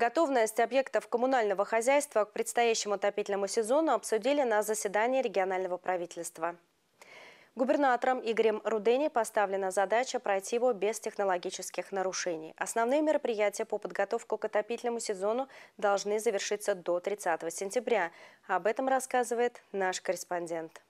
Готовность объектов коммунального хозяйства к предстоящему отопительному сезону обсудили на заседании регионального правительства. Губернатором Игорем Рудени поставлена задача пройти его без технологических нарушений. Основные мероприятия по подготовке к отопительному сезону должны завершиться до 30 сентября. Об этом рассказывает наш корреспондент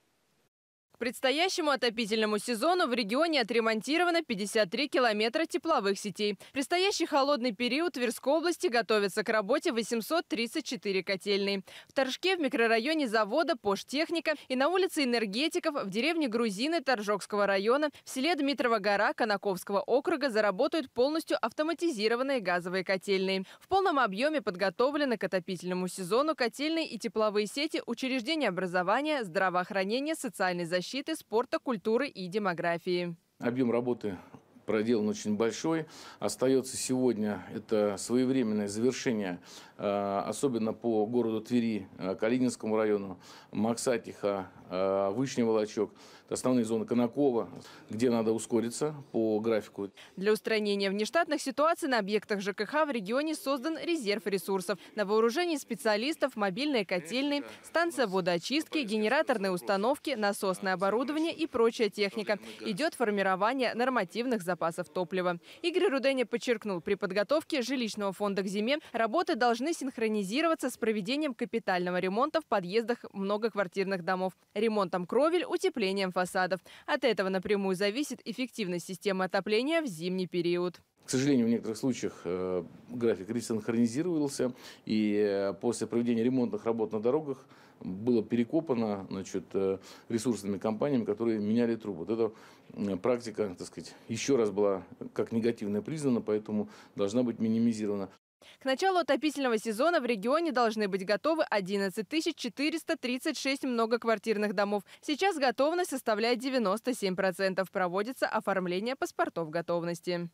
предстоящему отопительному сезону в регионе отремонтировано 53 километра тепловых сетей. В предстоящий холодный период Тверской области готовится к работе 834 котельной. В Торжке в микрорайоне завода Поштехника и на улице Энергетиков в деревне Грузины Торжокского района в селе Дмитрова гора Конаковского округа заработают полностью автоматизированные газовые котельные. В полном объеме подготовлены к отопительному сезону котельные и тепловые сети учреждения образования, здравоохранения, социальной защиты защиты, спорта, культуры и демографии. Объем работы проделан очень большой. Остается сегодня это своевременное завершение, э, особенно по городу Твери, э, Калининскому району, Максатиха, э, Вышний Волочок, основные зоны Конакова, где надо ускориться по графику. Для устранения внештатных ситуаций на объектах ЖКХ в регионе создан резерв ресурсов. На вооружении специалистов мобильные котельные, станция водоочистки, генераторные установки, насосное оборудование и прочая техника. Идет формирование нормативных законов запасов топлива. Игорь Руденя подчеркнул, при подготовке жилищного фонда к зиме работы должны синхронизироваться с проведением капитального ремонта в подъездах многоквартирных домов, ремонтом кровель, утеплением фасадов. От этого напрямую зависит эффективность системы отопления в зимний период. К сожалению, в некоторых случаях э, график ресинхронизировался, и э, после проведения ремонтных работ на дорогах было перекопано значит, э, ресурсными компаниями, которые меняли трубы. Вот эта практика, так сказать, еще раз была как негативно признана, поэтому должна быть минимизирована. К началу отопительного сезона в регионе должны быть готовы 11 436 многоквартирных домов. Сейчас готовность составляет 97%. Проводится оформление паспортов готовности.